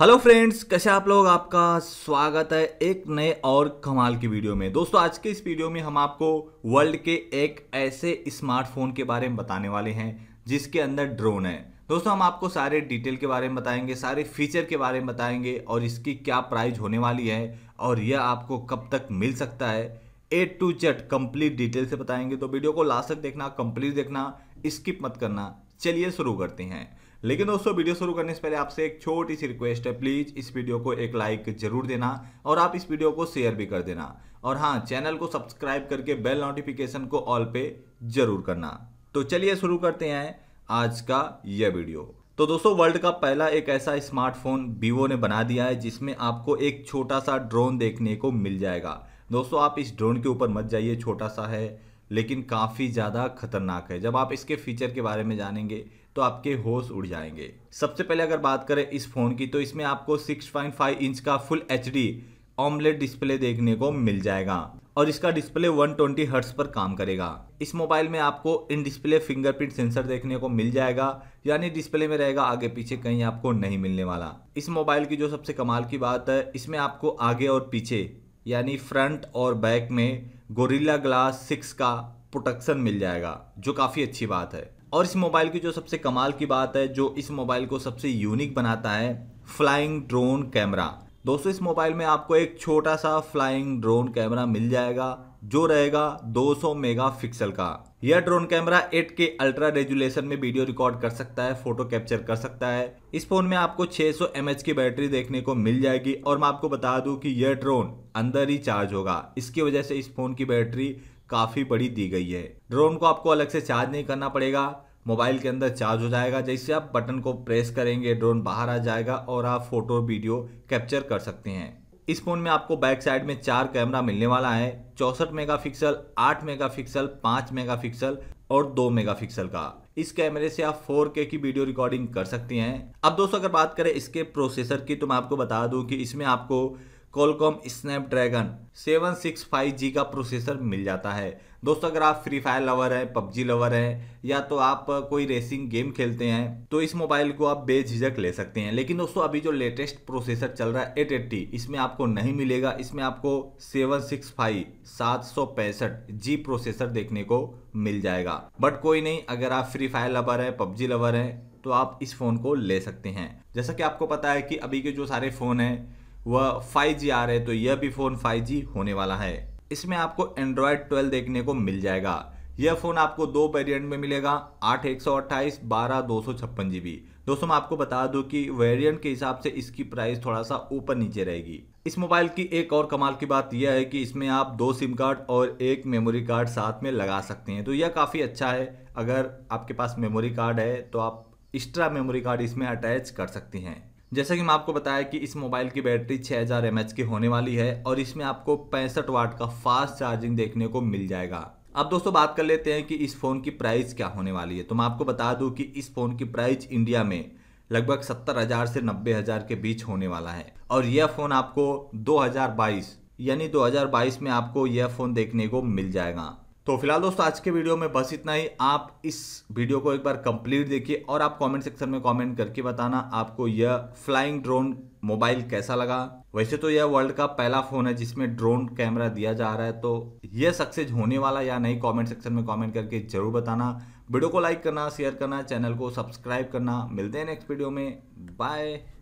hello friends कैसे आप लोग आपका स्वागत है एक नए और कमाल की वीडियो में दोस्तों आज के इस वीडियो में हम आपको वर्ल्ड के एक ऐसे स्मार्टफोन के बारे में बताने वाले हैं जिसके अंदर ड्रोन है दोस्तों हम आपको सारे डिटेल के बारे में बताएंगे सारे फीचर के बारे में बताएंगे और इसकी क्या प्राइस होने वाली है और यह आपको कब तक मिल सकता है A to Z complete detail से बताएंगे तो वीडियो को लास्ट तक देखना कंप्लीट देखना स्किप मत करना चलिए शुरू करते हैं लेकिन दोस्तों वीडियो शुरू करने से पहले आपसे एक छोटी सी रिक्वेस्ट है प्लीज़ इस वीडियो को एक लाइक जरूर देना और आप इस वीडियो को शेयर भी कर देना और हाँ चैनल को सब्सक्राइब करके बेल नोटिफिकेशन को ऑल पे जरूर करना तो चलिए शुरू करते हैं आज का यह वीडियो तो दोस्तों वर्ल्ड का पहला एक ऐसा स्मार्टफोन वीवो ने बना दिया है जिसमें आपको एक छोटा सा ड्रोन देखने को मिल जाएगा दोस्तों आप इस ड्रोन के ऊपर मत जाइए छोटा सा है लेकिन काफ़ी ज़्यादा खतरनाक है जब आप इसके फीचर के बारे में जानेंगे तो आपके होश उड़ जाएंगे सबसे पहले अगर बात करें इस फ़ोन की तो इसमें आपको 6.5 इंच का full H D AMOLED display देखने को मिल जाएगा और इसका डिस्प्ले 120 ट्वेंटी हर्ट्स पर काम करेगा इस मोबाइल में आपको इन डिस्प्ले फिंगरप्रिंट सेंसर देखने को मिल जाएगा यानी डिस्प्ले में रहेगा आगे पीछे कहीं आपको नहीं मिलने वाला इस मोबाइल की जो सबसे कमाल की बात है इसमें आपको आगे और पीछे यानी फ्रंट और बैक में गोरिल्ला ग्लास सिक्स का प्रोटेक्शन मिल जाएगा जो काफ़ी अच्छी बात है और इस मोबाइल की जो सबसे कमाल की बात है जो इस मोबाइल को सबसे यूनिक बनाता है फ्लाइंग ड्रोन कैमरा दोस्तों इस मोबाइल में आपको एक छोटा सा फ्लाइंग ड्रोन कैमरा मिल जाएगा जो रहेगा 200 फिक्सल का यह drone camera 8K ultra resolution में वीडियो रिकॉर्ड कर सकता है फोटो कैप्चर कर सकता है इस फोन में आपको 600 सौ की बैटरी देखने को मिल जाएगी और मैं आपको बता दूं कि यह ड्रोन अंदर ही चार्ज होगा इसकी वजह से इस फोन की बैटरी काफी बड़ी दी गई है ड्रोन को आपको अलग से चार्ज नहीं करना पड़ेगा मोबाइल के अंदर चार्ज हो जाएगा जैसे आप बटन को प्रेस करेंगे ड्रोन बाहर आ जाएगा और आप फोटो वीडियो कैप्चर कर सकते हैं इस फ़ोन में आपको बैक साइड में चार कैमरा मिलने वाला है चौसठ मेगा आठ मेगा पिक्सल पांच मेगा पिक्सल और दो मेगा पिक्सल का इस कैमरे से आप 4K की वीडियो रिकॉर्डिंग कर सकते हैं अब दोस्तों अगर बात करें इसके प्रोसेसर की तो मैं आपको बता दूं कि इसमें आपको कोलकॉम स्नैपड्रैगन 765G का प्रोसेसर मिल जाता है दोस्तों अगर आप फ्री फायर लवर हैं पबजी लवर हैं या तो आप कोई रेसिंग गेम खेलते हैं तो इस मोबाइल को आप बेझिझक ले सकते हैं लेकिन दोस्तों अभी जो लेटेस्ट प्रोसेसर चल रहा है एट एट्टी इसमें आपको नहीं मिलेगा इसमें आपको सेवन सिक्स फाइव सात सौ पैंसठ जी प्रोसेसर देखने को मिल जाएगा बट कोई नहीं अगर आप फ्री फायर लवर हैं पबजी लवर हैं तो आप इस फ़ोन को ले सकते हैं जैसा कि आपको पता है कि अभी के जो सारे फ़ोन हैं फाइव 5G आ रहे तो यह भी फ़ोन 5G होने वाला है इसमें आपको एंड्रॉयड 12 देखने को मिल जाएगा यह फ़ोन आपको दो वेरिएंट में मिलेगा आठ एक सौ अट्ठाईस बारह दो सौ छप्पन जी बी दोस्तों मैं आपको बता दूं कि वेरिएंट के हिसाब से इसकी प्राइस थोड़ा सा ऊपर नीचे रहेगी इस मोबाइल की एक और कमाल की बात यह है कि इसमें आप दो सिम कार्ड और एक मेमोरी कार्ड साथ में लगा सकते हैं तो यह काफ़ी अच्छा है अगर आपके पास मेमोरी कार्ड है तो आप एक्स्ट्रा मेमोरी कार्ड इसमें अटैच कर सकती हैं जैसा कि मैं आपको बताया कि इस मोबाइल की बैटरी 6000 हज़ार की होने वाली है और इसमें आपको पैंसठ वाट का फास्ट चार्जिंग देखने को मिल जाएगा अब दोस्तों बात कर लेते हैं कि इस फ़ोन की प्राइस क्या होने वाली है तो मैं आपको बता दूं कि इस फ़ोन की प्राइस इंडिया में लगभग सत्तर हज़ार से नब्बे हज़ार के बीच होने वाला है और यह फ़ोन आपको 2022 यानी 2022 में आपको यह फ़ोन देखने को मिल जाएगा तो फिलहाल दोस्तों आज के वीडियो में बस इतना ही आप इस वीडियो को एक बार कंप्लीट देखिए और आप कमेंट सेक्शन में कमेंट करके बताना आपको यह फ्लाइंग ड्रोन मोबाइल कैसा लगा वैसे तो यह वर्ल्ड का पहला फोन है जिसमें ड्रोन कैमरा दिया जा रहा है तो यह सक्सेस होने वाला या नहीं कमेंट सेक्शन में कमेंट करके जरूर बताना वीडियो को लाइक करना शेयर करना चैनल को सब्सक्राइब करना मिलते हैं नेक्स्ट वीडियो में बाय